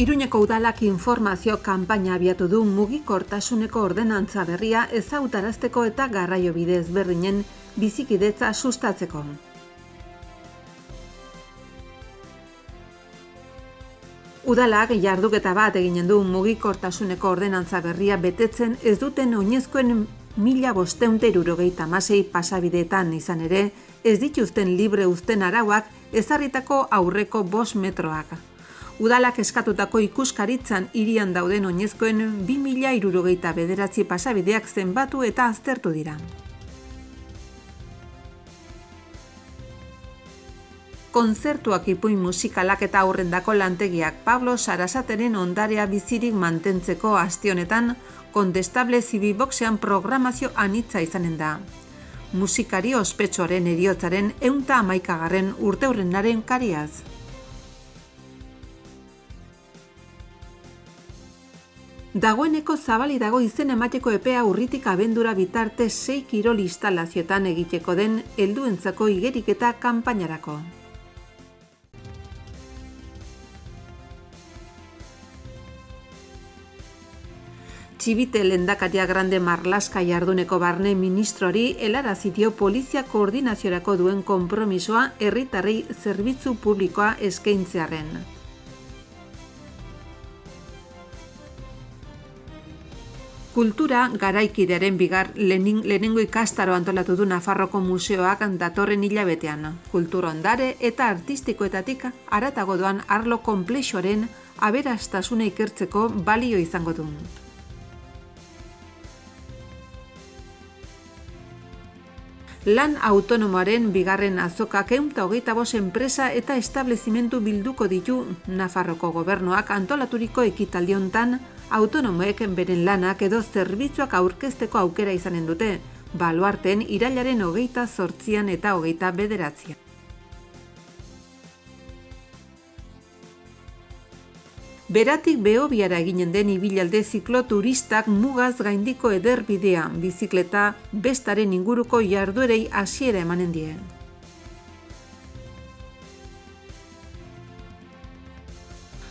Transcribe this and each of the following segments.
Iruñeko udalak informazio kanpaina abiatu du mugikortasuneko ordenantza berria ezautarazteko eta garraio bidez berdinen bizikidetza sustatzeko. Udalak jarduketa bat eginen du mugikortasuneko ordenantza berria betetzen ez duten oinezkoen mila bosteunter urogeita masei pasabideetan izan ere, ez dituzten libre uzten arauak ezarritako aurreko bost metroak Udalak eskatutako ikuskaritzan irian dauden oinezkoen 2060 bederatzi pasabideak zenbatu eta aztertu dira. Konzertuak ipuin musikalak eta aurrendako lantegiak Pablo Sarasateren ondarea bizirik mantentzeko aste honetan kontestable zibiboksean programazio anitza izanen da. Musikari ospetsuaren eriotzaren eunta amaikagarren urte kariaz. Dagoeneko zabali dago izen emateko epea urritik abendura bitarte 6 kirol instalazioetan egiteko den helduentzako igeriketa kanpainarako. Txibite lendakaria grande marlaska jarduneko barne ministrori helara polizia koordinaziorako duen konpromisoa herritarrei zerbitzu publikoa eskaintzearen. Kultura garaikidearen bigar lehenengo ikastaro antolatu du Nafarroko museoak datorren hilabetean. Kultura ondare eta artistikoetatik aratago doan arlo komplexoaren aberastasuna ikertzeko balio izango du. lan autonomoaren bigarren azokak eunta hogeita bos enpresa eta establezimentu bilduko ditu Nafarroko gobernuak antolaturiko ekitaldiontan autonomoek beren lanak edo zerbitzuak aurkezteko aukera izanen dute, baluarten irailaren hogeita sortzian eta hogeita bederatzian. Beratik behobiara eginen den ibilalde zikloturistak mugaz gaindiko ederbidea, bizikleta bestaren inguruko jarduerei hasiera emanen dien.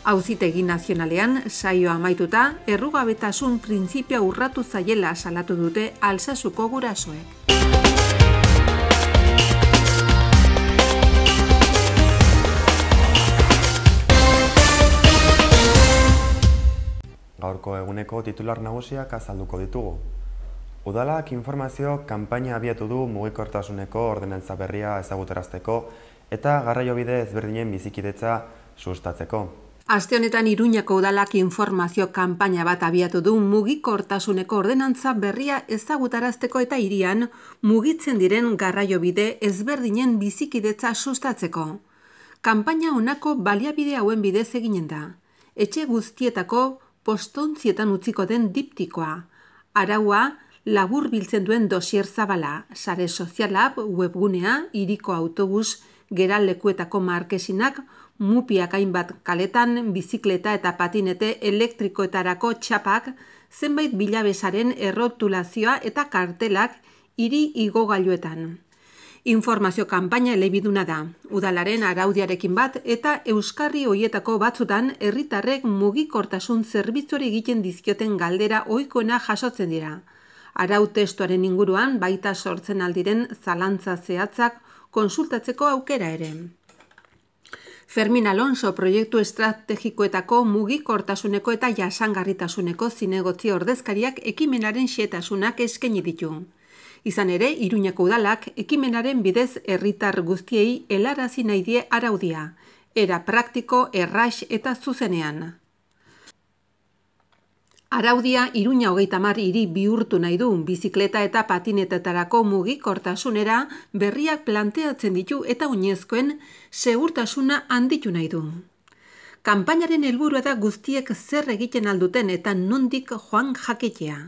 Hauzitegi nazionalean, saioa amaituta, errugabetasun printzipia urratu zaiela salatu dute alzazuko gurasoek. gaurko eguneko titular nagusiak azalduko ditugu. Udalak informazio kanpaina abiatu du mugikortasuneko ordenantza berria ezagutarazteko eta garraio bide ezberdinen bizikidetza sustatzeko. Aste honetan Iruñako udalak informazio kanpaina bat abiatu du mugikortasuneko ordenantza berria ezagutarazteko eta hirian mugitzen diren garraio bide ezberdinen bizikidetza sustatzeko. Kanpaina honako baliabide hauen bidez eginen da. Etxe guztietako postontzietan utziko den diptikoa, araua labur biltzen duen dosier zabala, sare soziala, webgunea, iriko autobus, geralekuetako markesinak, mupiak hainbat kaletan, bizikleta eta patinete elektrikoetarako txapak, zenbait bilabesaren errotulazioa eta kartelak, hiri igogailuetan. Informazio kanpaina elebiduna da. Udalaren araudiarekin bat eta Euskarri hoietako batzutan herritarrek mugikortasun zerbitzori egiten dizkioten galdera ohikoena jasotzen dira. Arau testuaren inguruan baita sortzen aldiren zalantza zehatzak konsultatzeko aukera ere. Fermin Alonso proiektu estrategikoetako mugikortasuneko eta jasangarritasuneko zinegotzi ordezkariak ekimenaren xetasunak eskaini ditu. Izan ere, Iruñako udalak ekimenaren bidez herritar guztiei helarazi nahi die araudia, era praktiko, erraix eta zuzenean. Araudia Iruña hogeita mar hiri bihurtu nahi du bizikleta eta patinetetarako mugikortasunera berriak planteatzen ditu eta oinezkoen segurtasuna handitu nahi du. Kampainaren helburua da guztiek zer egiten alduten eta nondik joan jakitea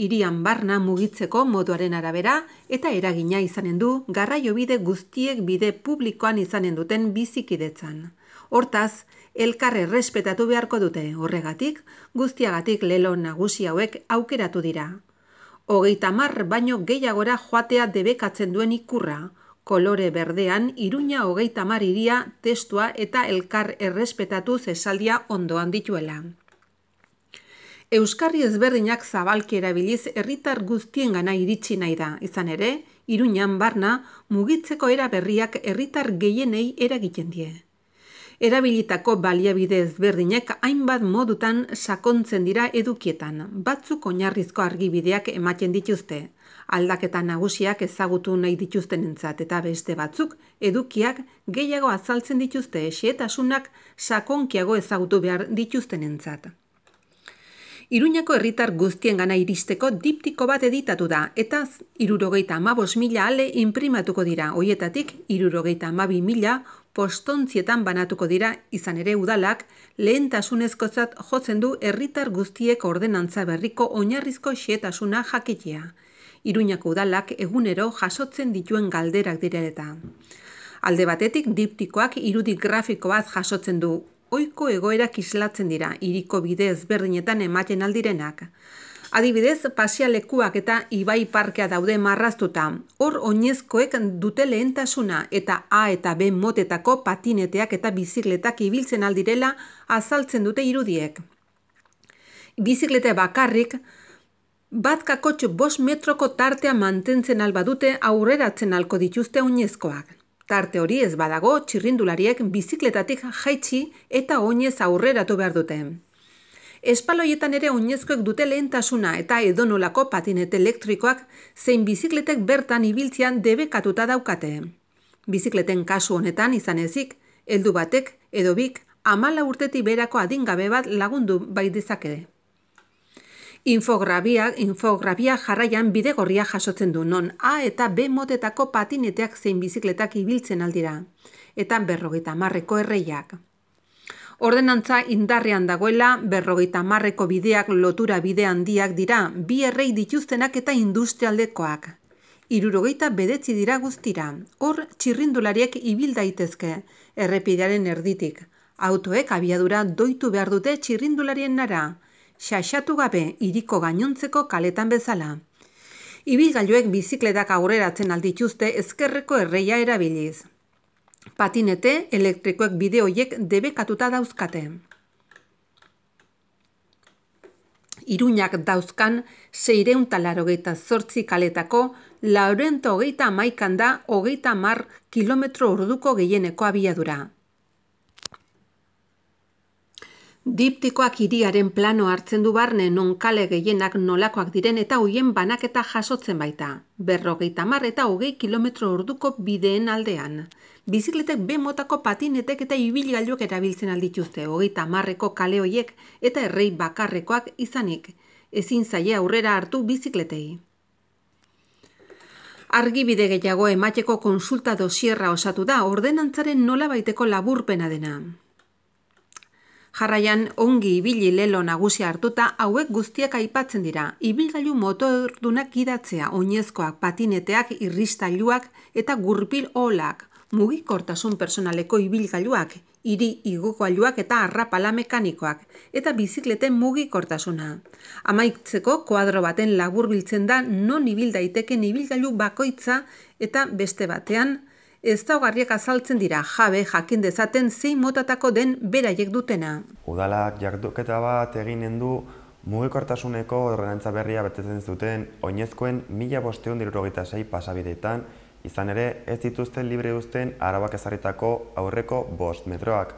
irian barna mugitzeko moduaren arabera eta eragina izanen du garraio bide guztiek bide publikoan izanen duten bizikidetzan. Hortaz, elkarre respetatu beharko dute horregatik, guztiagatik lelo nagusi hauek aukeratu dira. Hogeita mar baino gehiagora joatea debekatzen duen ikurra, kolore berdean iruña hogeita iria testua eta elkar errespetatu zesaldia ondoan dituela. Euskarri ezberdinak zabalki erabiliz herritar guztiengana iritsi nahi da. Izan ere, Iruñan barna mugitzeko era berriak herritar gehienei eragiten die. Erabilitako baliabide ezberdinak hainbat modutan sakontzen dira edukietan. Batzuk oinarrizko argibideak ematen dituzte. Aldaketa nagusiak ezagutu nahi dituztenentzat eta beste batzuk edukiak gehiago azaltzen dituzte esietasunak sakonkiago ezagutu behar dituztenentzat. Iruñako herritar guztien gana iristeko diptiko bat editatu da, eta irurogeita amabos mila ale imprimatuko dira, hoietatik irurogeita amabi mila postontzietan banatuko dira izan ere udalak, lehentasunezkozat jotzen du herritar guztiek ordenantza berriko oinarrizko xetasuna jakitea. Iruñako udalak egunero jasotzen dituen galderak direleta. Alde batetik diptikoak irudi grafiko bat jasotzen du oiko egoera kislatzen dira, iriko bidez berdinetan ematen aldirenak. Adibidez, pasialekuak eta ibai parkea daude marraztuta, hor oinezkoek dute lehentasuna eta A eta B motetako patineteak eta bizikletak ibiltzen aldirela azaltzen dute irudiek. Bizikleta bakarrik, bat kakotxo bos metroko tartea mantentzen alba dute aurreratzen alko dituzte oinezkoak. Tarte hori ez badago txirrindulariek bizikletatik jaitsi eta oinez aurreratu behar dute. Espaloietan ere oinezkoek dute lehentasuna eta edonolako patinete elektrikoak zein bizikletek bertan ibiltzean debekatuta daukate. Bizikleten kasu honetan izan ezik, heldu batek edo bik amala urtetik berako adingabe bat lagundu bai dezakede. Infografiak infografia jarraian bidegorria jasotzen du non A eta B motetako patineteak zein bizikletak ibiltzen aldira eta berrogeita marreko erreiak. Ordenantza indarrean dagoela berrogeita marreko bideak lotura bide handiak dira bi errei dituztenak eta industrialdekoak. Irurogeita bedetzi dira guztira, hor txirrindulariek ibil daitezke, errepidearen erditik. Autoek abiadura doitu behar dute txirrindularien nara, xaxatu gabe iriko gainontzeko kaletan bezala. Ibilgailuek bizikletak aurreratzen aldituzte ezkerreko erreia erabiliz. Patinete elektrikoek bideoiek debekatuta dauzkate. Iruñak dauzkan seireun hogeita zortzi kaletako laurento hogeita maikan da hogeita mar kilometro orduko gehieneko abiadura. Diptikoak hiriaren plano hartzen du barne non kale gehienak nolakoak diren eta hoien banaketa jasotzen baita. Berrogeita mar eta hogei kilometro orduko bideen aldean. Bizikletek B motako patinetek eta ibilgailuak erabiltzen aldituzte, hogeita marreko kale hoiek eta errei bakarrekoak izanik. Ezin zaie aurrera hartu bizikletei. Argibide gehiago emateko konsulta dosierra osatu da ordenantzaren nola baiteko laburpena dena. Jarraian ongi ibili lelo nagusia hartuta hauek guztiak aipatzen dira. Ibilgailu motordunak gidatzea, oinezkoak, patineteak, irristailuak eta gurpil olak, mugikortasun personaleko ibilgailuak, hiri igokoailuak eta arrapala mekanikoak eta bizikleten mugikortasuna. Amaitzeko kuadro baten laburbiltzen da non ibil daiteken ibilgailu bakoitza eta beste batean ez hogarriak azaltzen dira jabe jakin dezaten zein motatako den beraiek dutena. Udalak jarduketa bat eginen du hartasuneko ordenantza berria betetzen zuten oinezkoen mila bosteun pasabideetan, izan ere ez dituzten libre uzten arabak ezarritako aurreko bost metroak.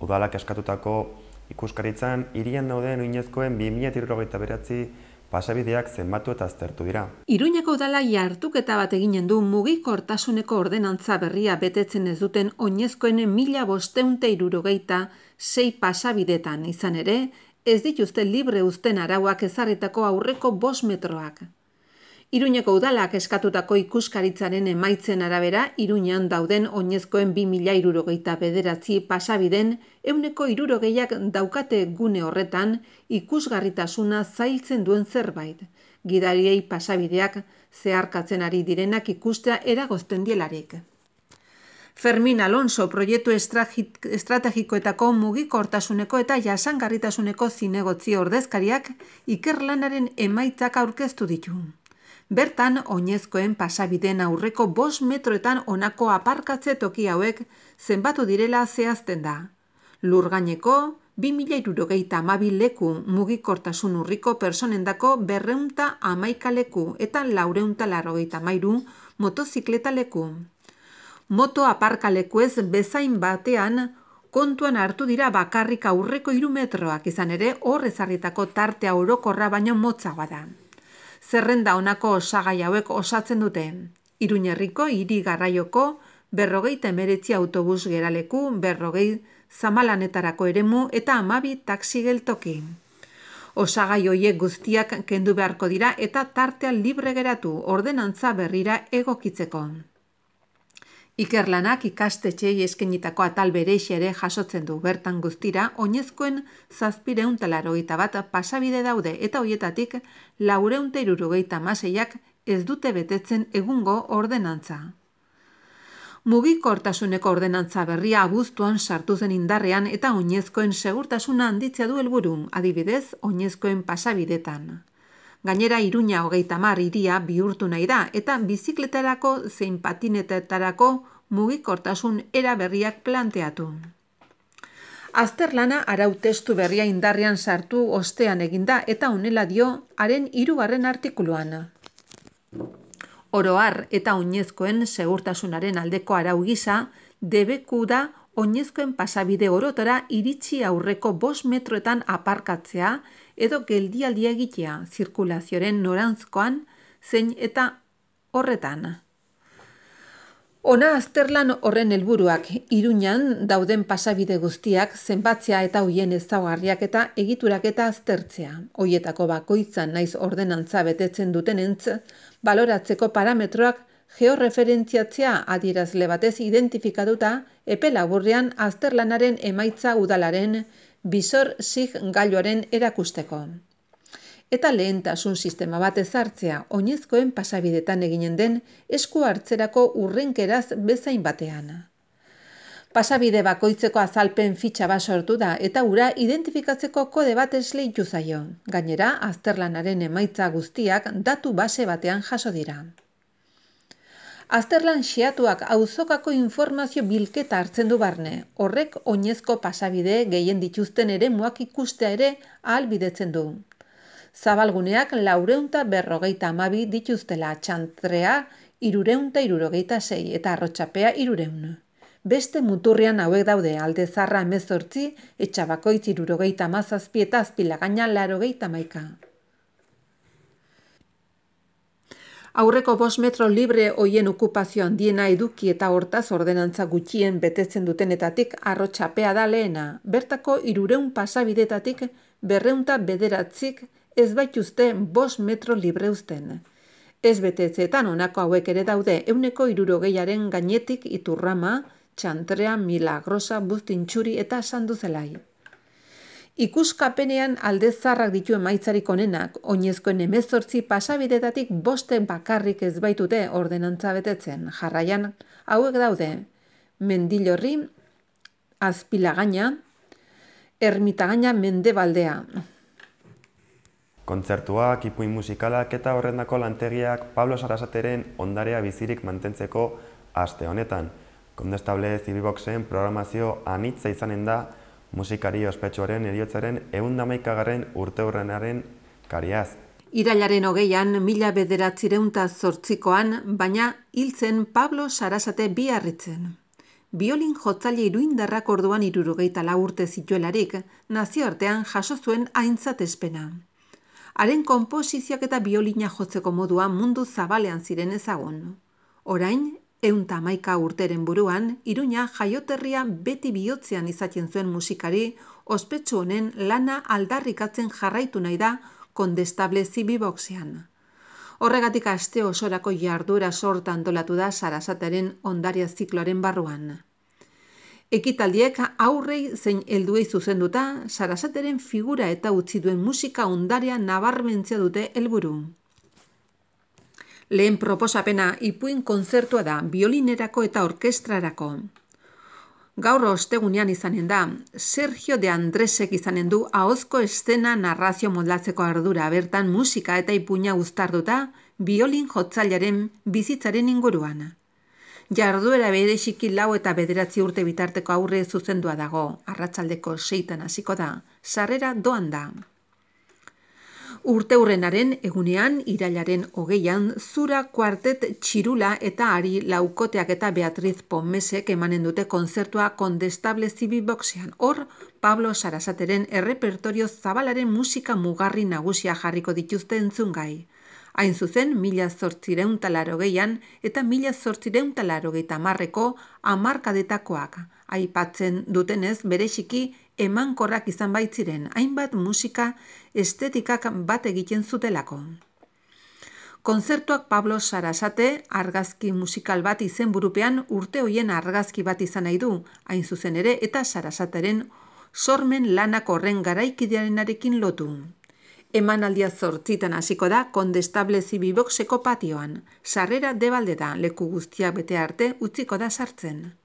Udalak eskatutako ikuskaritzan, irian dauden oinezkoen 2008 beratzi, pasabideak zenbatu eta aztertu dira. Iruñako udala jartuketa bat eginen du mugikortasuneko ordenantza berria betetzen ez duten oinezkoene mila bosteunte irurogeita sei pasabidetan izan ere, ez dituzte libre uzten arauak ezarritako aurreko bos metroak. Iruñeko udalak eskatutako ikuskaritzaren emaitzen arabera, Iruñan dauden oinezkoen 2.000 bederatzi pasabiden, euneko irurogeiak daukate gune horretan ikusgarritasuna zailtzen duen zerbait. Gidariei pasabideak zeharkatzen ari direnak ikustea eragozten dielarik. Fermin Alonso proiektu estrategikoetako mugiko hortasuneko eta jasangarritasuneko zinegotzi ordezkariak ikerlanaren emaitzak aurkeztu ditu. Bertan, oinezkoen pasabideen aurreko bos metroetan onako aparkatze toki hauek zenbatu direla zehazten da. Lurgaineko, urogeita amabil leku mugikortasun urriko personendako berreunta amaika leku eta laureunta larrogeita mairu motozikleta leku. Moto aparkaleku ez bezain batean, kontuan hartu dira bakarrik aurreko irumetroak izan ere horrezarritako tartea orokorra baino motzagoa da zerrenda honako osagai hauek osatzen dute. Iruñerriko hiri garraioko berrogei temeretzi autobus geraleku, berrogei zamalanetarako eremu eta amabi taksi geltoki. Osagai hoiek guztiak kendu beharko dira eta tartea libre geratu ordenantza berrira egokitzeko. Ikerlanak ikastetxei eskenitako atal bereixi ere jasotzen du bertan guztira, oinezkoen zazpireun bat pasabide daude eta hoietatik laureunte teirurogeita maseiak ez dute betetzen egungo ordenantza. Mugikortasuneko ordenantza berria abuztuan sartu zen indarrean eta oinezkoen segurtasuna handitzea du helburu, adibidez, oinezkoen pasabidetan. Gainera Iruña hogeita mar iria bihurtu nahi da eta bizikletarako zein patinetetarako mugikortasun era berriak planteatu. Azterlana arau testu berria indarrian sartu ostean eginda eta honela dio haren hirugarren artikuluan. Oroar eta oinezkoen segurtasunaren aldeko arau gisa debeku da oinezkoen pasabide orotara iritsi aurreko 5 metroetan aparkatzea edo geldialdia egitea zirkulazioaren norantzkoan zein eta horretan. Ona azterlan horren helburuak Iruñan dauden pasabide guztiak zenbatzea eta hoien ezaugarriak eta egiturak eta aztertzea. Hoietako bakoitzan naiz ordenantza betetzen duten dutenentz baloratzeko parametroak georeferentziatzea adierazle batez identifikatuta epe laburrean azterlanaren emaitza udalaren bizor zig gailuaren erakusteko. Eta lehentasun sistema bat ezartzea oinezkoen pasabidetan eginen den esku hartzerako urrenkeraz bezain batean. Pasabide bakoitzeko azalpen fitxa bat sortu da eta ura identifikatzeko kode bat esleitu zaio. Gainera, azterlanaren emaitza guztiak datu base batean jaso dira. Azterlan xeatuak auzokako informazio bilketa hartzen du barne. Horrek oinezko pasabide gehien dituzten ere muak ikustea ere ahalbidetzen du. Zabalguneak laureunta berrogeita amabi dituztela txantrea irureunta irurogeita sei eta arrotxapea irureun. Beste muturrian hauek daude alde zarra emezortzi, etxabakoitz irurogeita amazazpi eta azpilagaina larogeita maika. aurreko bost metro libre hoien okupazio handiena eduki eta hortaz ordenantza gutxien betetzen dutenetatik arrotxapea da lehena. Bertako irureun pasabidetatik berreunta bederatzik ez baituzte bost metro libre uzten. Ez betetzeetan onako hauek ere daude euneko irurogeiaren gainetik iturrama, txantrea, milagrosa, buztintxuri eta sanduzelaik. Ikuskapenean aldezarrak ditu emaitzarik onenak, oinezkoen emezortzi pasabidetatik bosten bakarrik ez baitute ordenantza betetzen. Jarraian, hauek daude, mendilorri, azpilagaina, ermitagaina mendebaldea. Kontzertuak, ipuin musikalak eta horrendako lantegiak Pablo Sarasateren ondarea bizirik mantentzeko aste honetan. Kondestable Zibiboxen programazio anitza izanen da, musikari ospetsuaren eriotzaren egun damaikagarren urte kariaz. Irailaren hogeian, mila bederatzireunta zortzikoan, baina hiltzen Pablo Sarasate biarritzen. Biolin jotzaile iruindarrak orduan irurogeita la urte zituelarik, nazioartean jaso zuen aintzat espena. Haren komposizioak eta biolina jotzeko modua mundu zabalean ziren ezagun. Orain, Eun tamaika urteren buruan, Iruña jaioterria beti bihotzean izaten zuen musikari, ospetsu honen lana aldarrikatzen jarraitu nahi da kondestable zibiboksean. Horregatik aste osorako jardura sorta antolatu da sarasateren ondaria zikloaren barruan. Ekitaldiek aurrei zein helduei zuzenduta, sarasateren figura eta utzi duen musika ondaria nabarmentzia dute helburu. Lehen proposapena ipuin kontzertua da biolinerako eta orkestrarako. Gaur ostegunean izanen da, Sergio de Andresek izanen du ahozko estena narrazio modlatzeko ardura bertan musika eta ipuina guztarduta, biolin jotzailaren bizitzaren inguruan. Jarduera bere lau eta bederatzi urte bitarteko aurre zuzendua dago, arratsaldeko seitan hasiko da, sarrera doan da. Urte egunean, irailaren hogeian, zura kuartet txirula eta ari laukoteak eta Beatriz Pomesek emanen dute konzertua kondestable zibiboksean. Hor, Pablo Sarasateren errepertorio zabalaren musika mugarri nagusia jarriko dituzte entzungai. Hain zuzen, mila zortzireun talaro geian eta mila zortzireun talaro geita marreko amarkadetakoak. Aipatzen dutenez, bereziki, emankorrak izan ziren hainbat musika estetikak bat egiten zutelako. Konzertuak Pablo Sarasate argazki musikal bat izen urte hoien argazki bat izan nahi du, hain zuzen ere eta Sarasateren sormen lanak horren garaikidearenarekin lotu. Eman aldia zortzitan hasiko da kondestable zibibokseko patioan. Sarrera debalde da leku guztia bete arte utziko da sartzen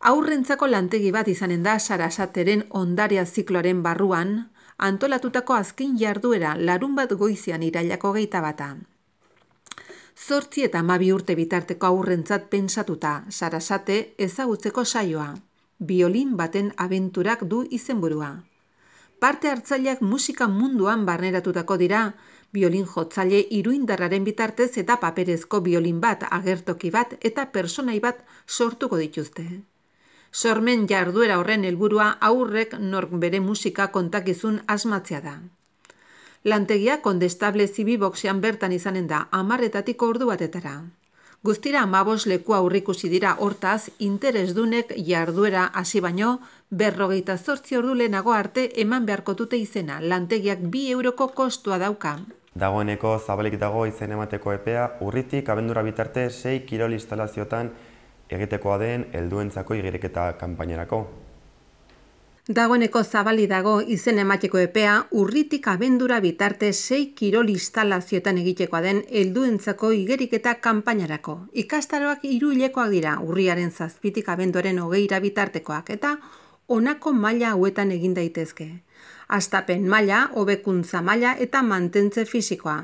aurrentzako lantegi bat izanen da sarasateren ondaria zikloaren barruan, antolatutako azkin jarduera larun bat goizian irailako geita bata. Zortzi eta mabi urte bitarteko aurrentzat pentsatuta, sarasate ezagutzeko saioa. Biolin baten abenturak du izenburua. Parte hartzaileak musika munduan barneratutako dira, biolin jotzaile iruindarraren bitartez eta paperezko biolin bat, agertoki bat eta personai bat sortuko dituzte sormen jarduera horren helburua aurrek nork bere musika kontakizun asmatzea da. Lantegia kondestable zibi bertan izanen da, amarretatiko ordu batetara. Guztira amabos leku aurrikusi dira hortaz interes jarduera hasi baino, berrogeita zortzi ordu lehenago arte eman beharko dute izena, lantegiak bi euroko kostua dauka. Dagoeneko zabalik dago izen emateko epea, urritik abendura bitarte 6 kirol instalaziotan egitekoa den helduentzako igireketa kanpainerako. Dagoeneko zabali dago izen emateko epea urritik abendura bitarte sei kirol instalazioetan egitekoa den helduentzako igeriketa kanpainarako. Ikastaroak hiru hilekoak dira urriaren zazpitik abenduaren hogeira bitartekoak eta honako maila hauetan egin daitezke. Astapen maila, hobekuntza maila eta mantentze fisikoa.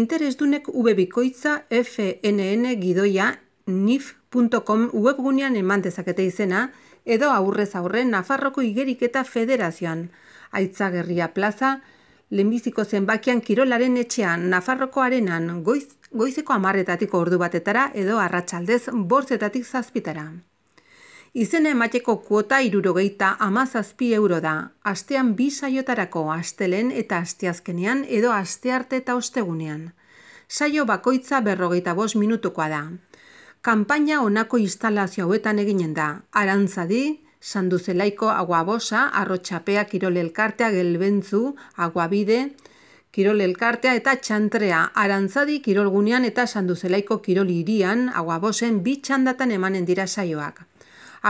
Interesdunek V bikoitza FNN gidoia NIF com webgunean eman dezakete izena, edo aurrez aurre Nafarroko Igeriketa Federazioan. Aitzagerria plaza, lehenbiziko zenbakian kirolaren etxean, Nafarroko arenan, goiz, goizeko Amarretatiko ordu batetara, edo arratsaldez bortzetatik zazpitara. Izena emateko kuota irurogeita amazazpi euro da, astean bi saiotarako astelen eta asteazkenean edo astearte eta ostegunean. Saio bakoitza berrogeita bost minutukoa da. Kampaina honako instalazio hauetan eginen da. Arantzadi, Sanduzelaiko Aguabosa, Arrotxapea Kirolelkartea Gelbentzu, Aguabide, Kirolelkartea eta Txantrea, Arantzadi Kirolgunean eta Sanduzelaiko Kirol irian, Aguabosen bi txandatan emanen dira saioak.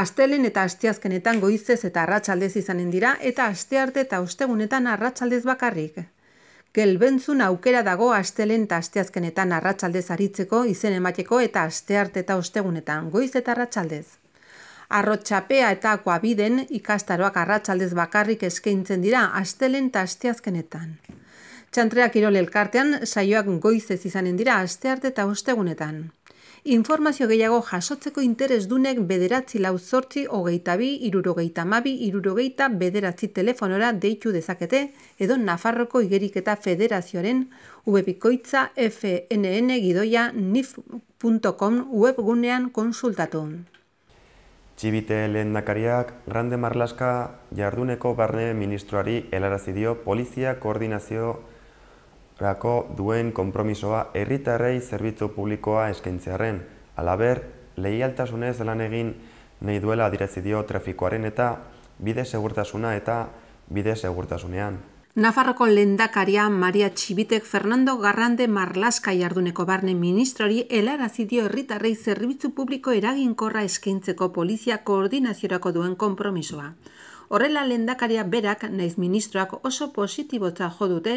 Astelen eta astiazkenetan goizez eta arratsaldez izanen dira eta astearte eta ostegunetan arratsaldez bakarrik gelbentzun aukera dago astelen eta asteazkenetan arratsaldez aritzeko izen emateko eta astearte eta ostegunetan goiz eta arratsaldez. Arrotxapea eta akoabiden ikastaroak arratsaldez bakarrik eskaintzen dira astelen eta asteazkenetan. Txantreak irole elkartean saioak goizez izanen dira astearte eta ostegunetan. Informazio gehiago jasotzeko interes dunek bederatzi lau zortzi hogeita bi, irurogeita mabi, irurogeita bederatzi telefonora deitu dezakete, edo Nafarroko Igeriketa Federazioaren webikoitza fnn gidoia nif.com webgunean konsultatu. Txibite lehen nakariak, Grande Marlaska jarduneko barne ministroari helarazi dio polizia koordinazio Rako duen konpromisoa herritarrei zerbitzu publikoa eskaintzearen, alaber leialtasunez lan egin nahi duela adierazi dio trafikoaren eta bide segurtasuna eta bide segurtasunean. Nafarroko lehendakaria Maria Txibitek Fernando Garrande Marlaska jarduneko barne ministrori helarazi dio herritarrei zerbitzu publiko eraginkorra eskaintzeko polizia koordinaziorako duen konpromisoa. Horrela lehendakaria berak naiz ministroak oso positibotza jo dute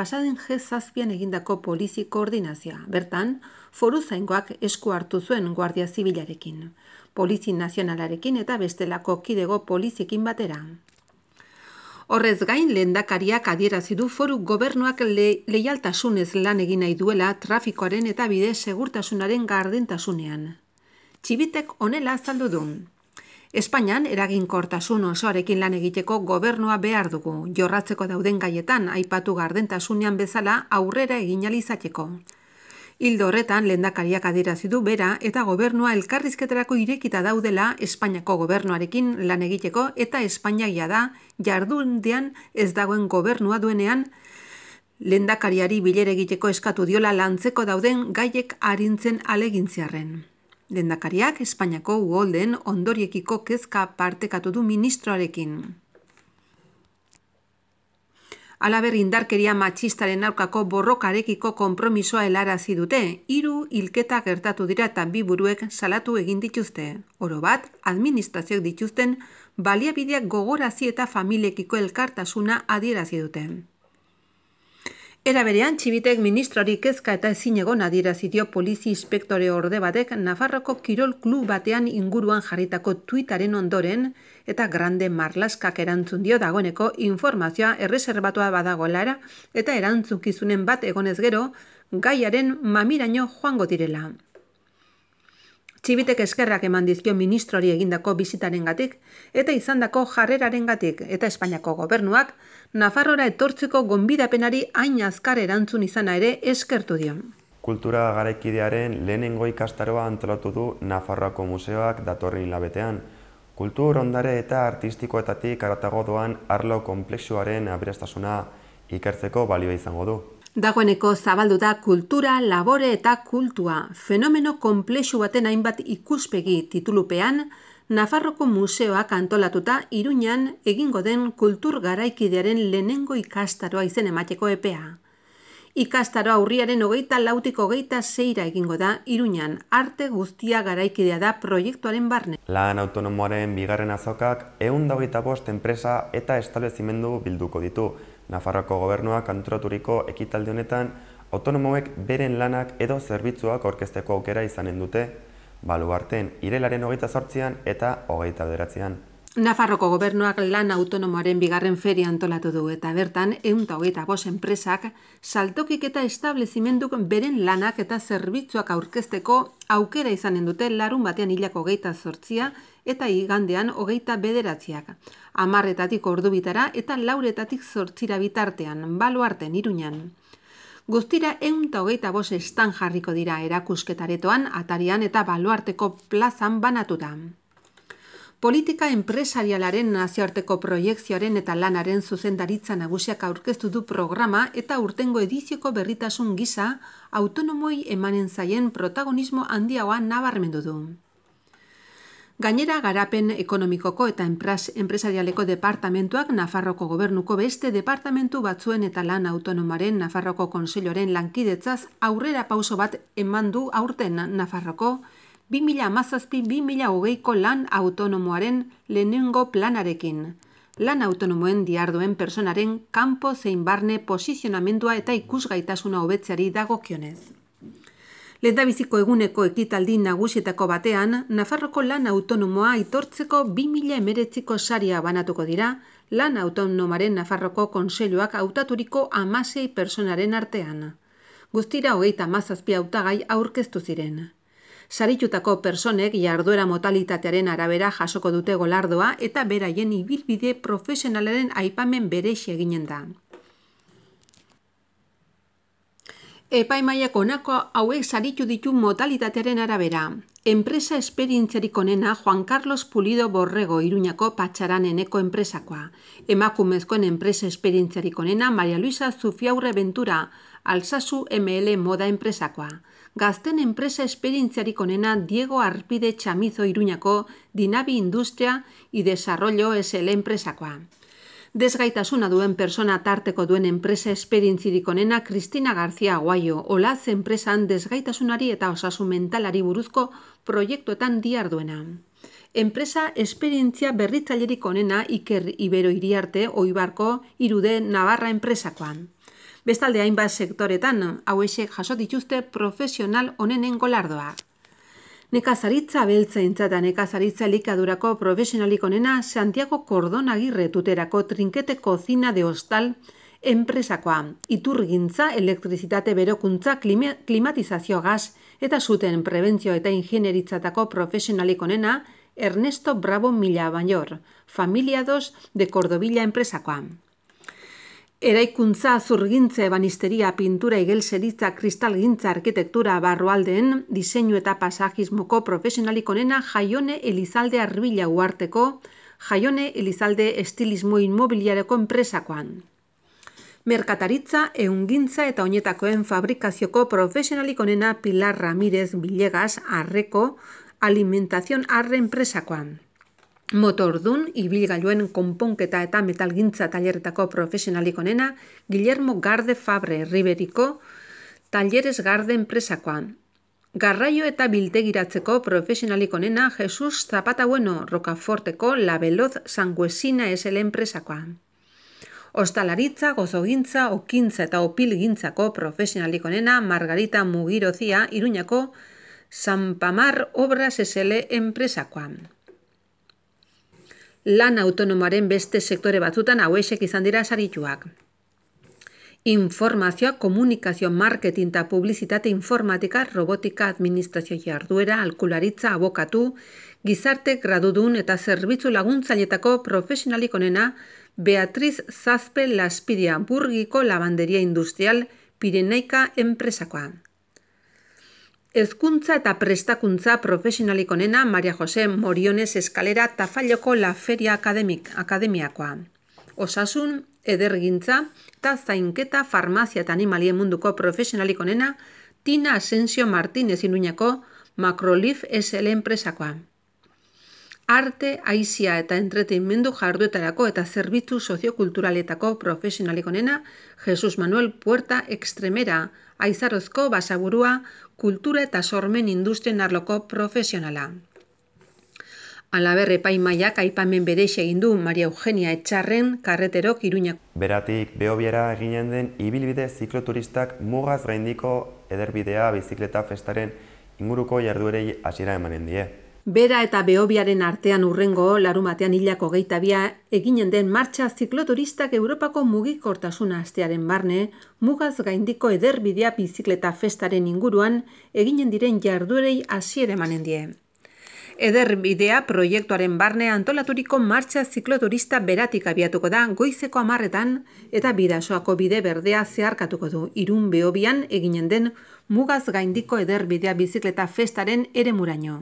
pasaden G zazpian egindako polizi koordinazioa. Bertan, foru zaingoak esku hartu zuen Guardia Zibilarekin, polizi nazionalarekin eta bestelako kidego polizikin batera. Horrez gain, lehendakariak adierazi du foru gobernuak le, leialtasunez lan egin nahi duela trafikoaren eta bide segurtasunaren gardentasunean. Txibitek onela azaldu Espainian eraginkortasun osoarekin lan egiteko gobernua behar dugu, jorratzeko dauden gaietan aipatu gardentasunean bezala aurrera egin alizateko. Hildo horretan, lendakariak adirazidu bera eta gobernua elkarrizketerako irekita daudela Espainiako gobernuarekin lan egiteko eta Espainiagia da jardundean ez dagoen gobernua duenean lendakariari bilere egiteko eskatu diola lantzeko dauden gaiek arintzen alegintziarren. Lendakariak Espainiako Golden ondoriekiko kezka partekatu du ministroarekin. Alaber indarkeria matxistaren aurkako borrokarekiko konpromisoa helarazi dute. Hiru hilketa gertatu dira eta bi buruek salatu egin dituzte. Oro bat, administrazioak dituzten baliabideak gogorazi eta familiekiko elkartasuna adierazi duten. Era berean, txibitek ministrari kezka eta ezin egon adierazitio polizi inspektore orde batek Nafarroko Kirol Klub batean inguruan jarritako tuitaren ondoren eta grande marlaskak erantzun dio dagoeneko informazioa erreserbatua badagoelara eta erantzukizunen bat egonez gero gaiaren mamiraino joango direla. Txibitek eskerrak eman dizkio ministroari egindako bizitaren gatik, eta izandako jarreraren gatik, eta Espainiako gobernuak, Nafarrora etortzeko gonbidapenari hain azkar erantzun izana ere eskertu dion. Kultura garaikidearen lehenengo ikastaroa antolatu du Nafarroako museoak datorri labetean. Kultur ondare eta artistikoetatik aratago doan arlo kompleksuaren abriastasuna ikertzeko balio izango du. Dagoeneko zabaldu da kultura, labore eta kultua. Fenomeno komplexu baten hainbat ikuspegi titulupean, Nafarroko Museoak antolatuta Iruñan egingo den kultur garaikidearen lehenengo ikastaroa izen emateko epea. Ikastaroa aurriaren hogeita lautiko hogeita zeira egingo da Iruñan, arte guztia garaikidea da proiektuaren barne. Lan autonomoaren bigarren azokak eun dagoita bost enpresa eta establezimendu bilduko ditu. Nafarroko gobernuak antolaturiko ekitalde honetan autonomoek beren lanak edo zerbitzuak orkesteko aukera izanen dute baluarten irelaren hogeita sortzean eta hogeita bederatzean. Nafarroko gobernuak lan autonomoaren bigarren feria antolatu du eta bertan eunta hogeita bos enpresak saltokik eta establezimenduk beren lanak eta zerbitzuak aurkezteko aukera izanen dute larun batean hilako hogeita sortzia eta igandean hogeita bederatziak. Amarretatik ordubitara eta lauretatik sortzira bitartean, baluarten iruñan guztira egun eta hogeita bose estan jarriko dira erakusketaretoan, atarian eta baluarteko plazan banatuta. Politika enpresarialaren nazioarteko proiekzioaren eta lanaren zuzendaritza nagusiak aurkeztu du programa eta urtengo edizioko berritasun gisa autonomoi emanen zaien protagonismo handiagoa nabarmendu du. Gainera, garapen ekonomikoko eta enpras, enpresarialeko departamentuak Nafarroko gobernuko beste departamentu batzuen eta lan autonomaren Nafarroko konsilioaren lankidetzaz aurrera pauso bat eman du aurten Nafarroko 2000 amazazpi 2000 hogeiko lan autonomoaren lehenengo planarekin. Lan autonomoen diarduen personaren kanpo zeinbarne barne posizionamendua eta ikusgaitasuna hobetzeari dagokionez. Lendabiziko eguneko ekitaldi nagusietako batean, Nafarroko lan autonomoa itortzeko 2000 ko saria banatuko dira, lan autonomaren Nafarroko konseluak hautaturiko amasei personaren artean. Guztira hogeita mazazpia hautagai aurkeztu ziren. Saritutako personek jarduera motalitatearen arabera jasoko dute golardoa eta beraien ibilbide profesionalaren aipamen berexi eginen da. Epaimaiak onako hauek saritu ditu modalitatearen arabera. Enpresa esperientzerik onena Juan Carlos Pulido Borrego Iruñako eneko enpresakoa. Emakumezkoen enpresa esperientzerik onena Maria Luisa Zufiaurre Ventura, Alsasu ML Moda enpresakoa. Gazten enpresa esperientziarik onena Diego Arpide Chamizo Iruñako Dinabi Industria i Desarrollo SL enpresakoa. Desgaitasuna duen persona tarteko duen enpresa esperientzirik onena Kristina Garzia Aguaio, olaz enpresan desgaitasunari eta osasun mentalari buruzko proiektuetan diar duena. Enpresa esperientzia berritzailerik onena Iker Ibero Iriarte Oibarko Irude Navarra enpresakoan. Bestalde hainbat sektoretan, hauexek jaso dituzte profesional honen golardoak. Nekazaritza beltza entzata nekazaritza likadurako profesionalik onena Santiago Cordonagirre Agirre tuterako trinkete kozina de hostal enpresakoa. Iturgintza, elektrizitate berokuntza, klimatizazio gas eta zuten prebentzio eta ingenieritzatako profesionalik onena Ernesto Bravo Mila familia dos de Cordobilla enpresakoa. Eraikuntza, zurgintze, banisteria, pintura, igelseritza, kristalgintza, arkitektura, barroaldeen, diseinu eta pasajismoko profesionalik onena Jaione Elizalde Arbila uarteko, Jaione Elizalde Estilismo Inmobiliareko enpresakoan. Merkataritza, eungintza eta oinetakoen fabrikazioko profesionalik onena Pilar Ramirez Bilegas Arreko, Alimentazion Arre enpresakoan. Motordun, ibilgailuen konponketa eta metalgintza tailerretako profesionalik onena, Guillermo Garde Fabre Riberiko, Talleres Garde enpresakoan. Garraio eta biltegiratzeko profesionalik onena, Jesus Zapata Bueno Rocaforteko La Veloz Sanguesina SL enpresakoan. Ostalaritza, gozogintza, okintza eta opilgintzako profesionalik onena, Margarita Mugirozia Iruñako Sanpamar Obras SL enpresakoan lan autonomaren beste sektore batzutan hauexek izan dira sarituak. Informazioa, komunikazio, marketing eta publizitate informatika, robotika, administrazio jarduera, alkularitza, abokatu, gizarte gradudun eta zerbitzu laguntzailetako profesionalik onena Beatriz Zazpe Laspidia Burgiko Labanderia Industrial Pirenaika enpresakoa. Ezkuntza eta prestakuntza profesionalik onena Maria Jose Moriones Eskalera Tafalloko La Feria Akademik Akademiakoa. Osasun, edergintza eta zainketa farmazia eta animalien munduko profesionalik onena Tina Asensio Martínez Inuñako Macrolif SL enpresakoa arte, aizia eta entretenimendu jarduetarako eta zerbitzu soziokulturaletako profesionalik onena, Jesus Manuel Puerta Extremera, aizarozko basaburua, kultura eta sormen industrien arloko profesionala. Alaberre paimaiak aipamen bere egin du Maria Eugenia Etxarren karreterok iruñak. Beratik, behobiera eginen den ibilbide zikloturistak mugaz gaindiko ederbidea bizikleta festaren inguruko jarduerei hasiera emanen die. Bera eta behobiaren artean urrengo larumatean hilako geitabia eginen den martxa zikloturistak Europako mugikortasuna astearen barne, mugaz gaindiko ederbidea bizikleta festaren inguruan eginen diren jarduerei hasiere die. Ederbidea proiektuaren barne antolaturiko martxa zikloturista beratik abiatuko da goizeko amarretan eta bidasoako bide berdea zeharkatuko du irun Beobian eginen den mugaz gaindiko ederbidea bizikleta festaren ere muraino.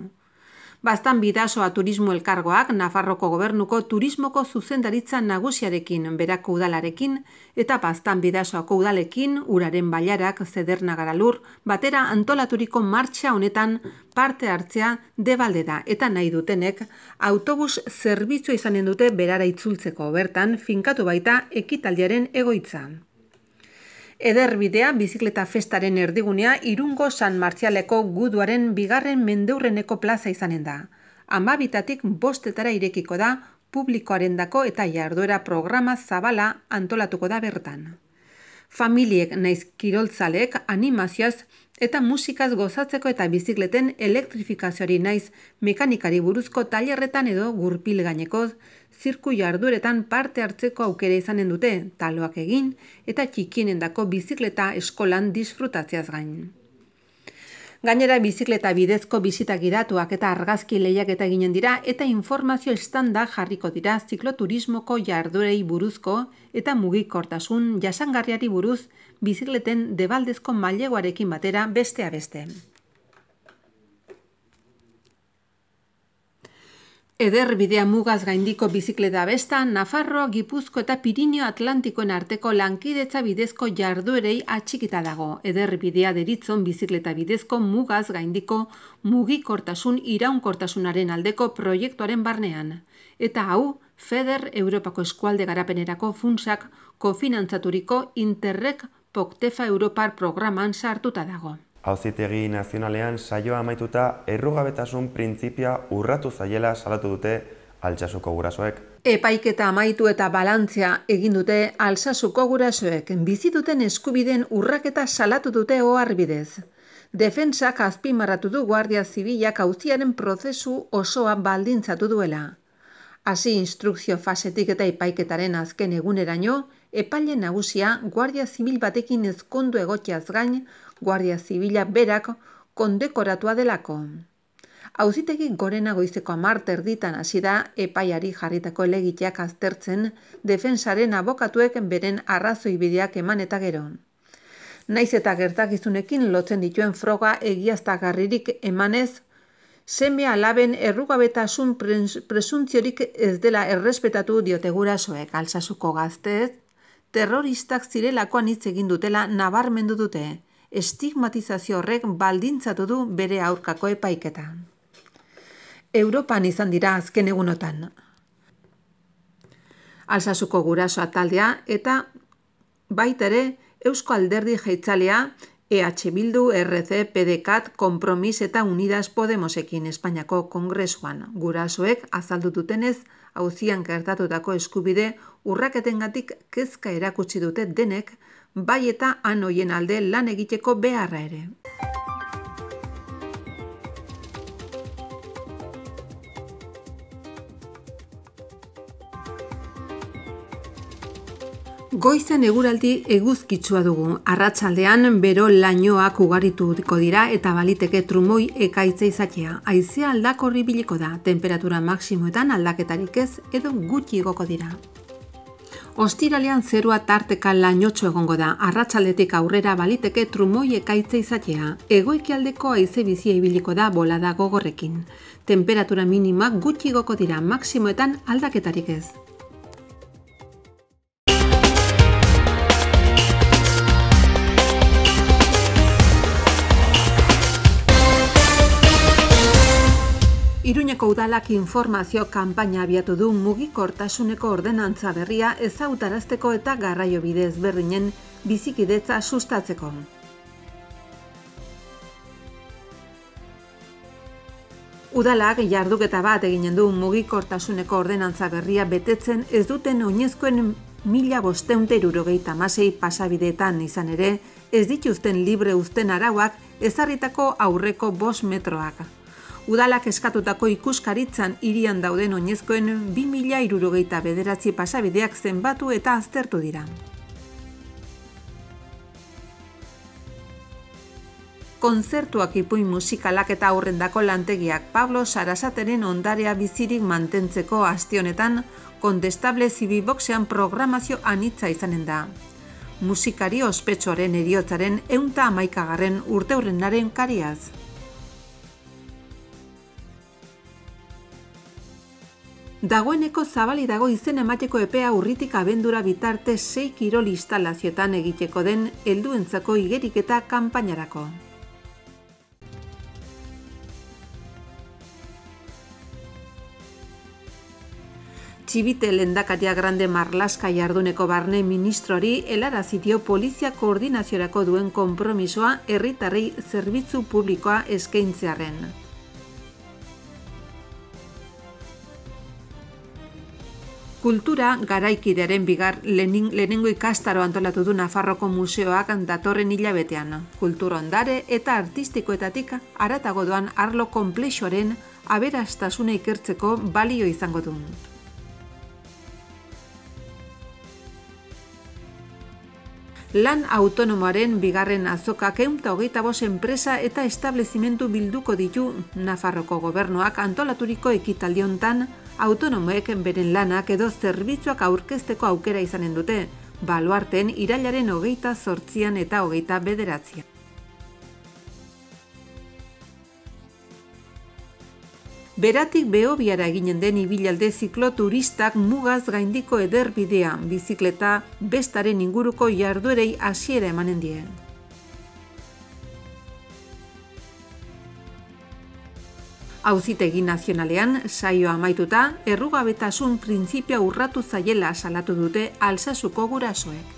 Bastan bidasoa turismo elkargoak Nafarroko gobernuko turismoko zuzendaritza nagusiarekin berako udalarekin eta bastan bidasoako udalekin uraren baiarak zeder nagaralur batera antolaturiko martxa honetan parte hartzea debalde eta nahi dutenek autobus zerbitzua izanen dute berara itzultzeko bertan finkatu baita ekitaldiaren egoitza. Ederbidea bizikleta festaren erdigunea Irungo San Martzialeko guduaren bigarren mendeurreneko plaza izanen da. Amabitatik bostetara irekiko da publikoarendako eta jarduera programa zabala antolatuko da bertan. Familiek naiz kiroltzalek animazioaz eta musikaz gozatzeko eta bizikleten elektrifikazioari naiz mekanikari buruzko tailerretan edo gurpil gainekoz, zirku parte hartzeko aukera izanen dute, taloak egin eta txikienendako bizikleta eskolan disfrutatziaz gain. Gainera bizikleta bidezko bizita giratuak eta argazki lehiak eta ginen dira eta informazio estanda jarriko dira zikloturismoko jarduerei buruzko eta mugikortasun jasangarriari buruz bizikleten debaldezko maileguarekin batera bestea beste. Eder bidea mugaz gaindiko bizikleta besta, Nafarroa, Gipuzko eta Pirinio Atlantikoen arteko lankidetza bidezko jarduerei atxikita dago. Eder bidea deritzon bizikleta bidezko mugaz gaindiko mugikortasun iraunkortasunaren aldeko proiektuaren barnean. Eta hau, FEDER Europako Eskualde Garapenerako funtsak kofinantzaturiko Interreg Poktefa Europar programan sartuta dago. Hauzitegi nazionalean saioa amaituta errugabetasun printzipia urratu zaiela salatu dute altsasuko gurasoek. Epaiketa amaitu eta balantzia egin dute altsasuko gurasoek bizituten eskubiden urraketa salatu dute oharbidez. Defensak azpimarratu du guardia zibilak auziaren prozesu osoa baldintzatu duela. Hasi instrukzio fasetik eta epaiketaren azken eguneraino, epaile nagusia guardia zibil batekin ezkondu egotiaz gain, Guardia Zibila berak kondekoratua delako. Hauzitegi gorena goizeko amarter ditan hasi da epaiari jarritako elegiteak aztertzen defensaren abokatuek beren arrazoi bideak eman eta gero. Naiz eta gertakizunekin lotzen dituen froga egiaztagarririk emanez, seme alaben errugabetasun presuntziorik ez dela errespetatu diote gurasoek alsasuko gaztez, terroristak zirelakoan hitz egin dutela nabarmendu dute estigmatizazio horrek baldintzatu du bere aurkako epaiketa. Europan izan dira azken egunotan. Alsasuko guraso taldea eta baita ere Eusko Alderdi Jaitzalea EH Bildu, RC, PDKat, Kompromis eta Unidas Podemosekin Espainiako Kongresuan gurasoek azaldu dutenez hauzian gertatutako eskubide urraketengatik kezka erakutsi dute denek bai eta han hoien alde lan egiteko beharra ere. Goizen eguraldi eguzkitsua dugu. Arratsaldean bero lainoak ugarituko dira eta baliteke trumoi ekaitza izatea. Haizea aldakorri biliko da, temperatura maksimoetan aldaketarik ez edo gutxi goko dira. Ostiralean zerua tarteka lainotxo egongo da, arratsaldetik aurrera baliteke trumoi ekaitza izatea, egoikialdeko aize bizia ibiliko da bolada gogorrekin. Temperatura minimak gutxi goko dira, maksimoetan aldaketarik ez. Iruñeko udalak informazio kanpaina abiatu du mugikortasuneko ordenantza berria ezautarazteko eta garraio bidez berdinen bizikidetza sustatzeko. Udalak jarduketa bat eginen du mugikortasuneko ordenantza berria betetzen ez duten oinezkoen mila bosteunter urogeita masei pasabideetan izan ere, ez dituzten libre uzten arauak ezarritako aurreko bost metroak Udalak eskatutako ikuskaritzan irian dauden oinezkoen 2060 bederatzi pasabideak zenbatu eta aztertu dira. Konzertuak ipuin musikalak eta aurrendako lantegiak Pablo Sarasateren ondarea bizirik mantentzeko aste honetan kontestable zibiboksean programazio anitza izanen da. Musikari ospetsuaren eriotzaren eunta amaikagarren urte kariaz. Dagoeneko zabali dago izen emateko epea urritik abendura bitarte 6 kirol instalazioetan egiteko den helduentzako igeriketa kanpainarako. Txibite lendakatea grande marlaska jarduneko barne ministroari helara polizia koordinaziorako duen konpromisoa herritarrei zerbitzu publikoa eskaintzearen. Kultura garaikidearen bigar lehenengo ikastaro antolatu du Nafarroko museoak datorren hilabetean. Kultura ondare eta artistikoetatik aratago doan arlo komplexoaren aberastasuna ikertzeko balio izango du. lan autonomoaren bigarren azokak eunta hogeita bos enpresa eta establezimentu bilduko ditu Nafarroko gobernuak antolaturiko ekitaldiontan autonomoek beren lanak edo zerbitzuak aurkezteko aukera izanen dute, baluarten irailaren hogeita sortzian eta hogeita bederatzian. Beratik behobiara eginen den ibilalde zikloturistak mugaz gaindiko ederbidean, bizikleta bestaren inguruko jarduerei hasiera emanen dien. Hauzitegi nazionalean, saioa amaituta, errugabetasun printzipia urratu zaiela salatu dute alzazuko gurasoek.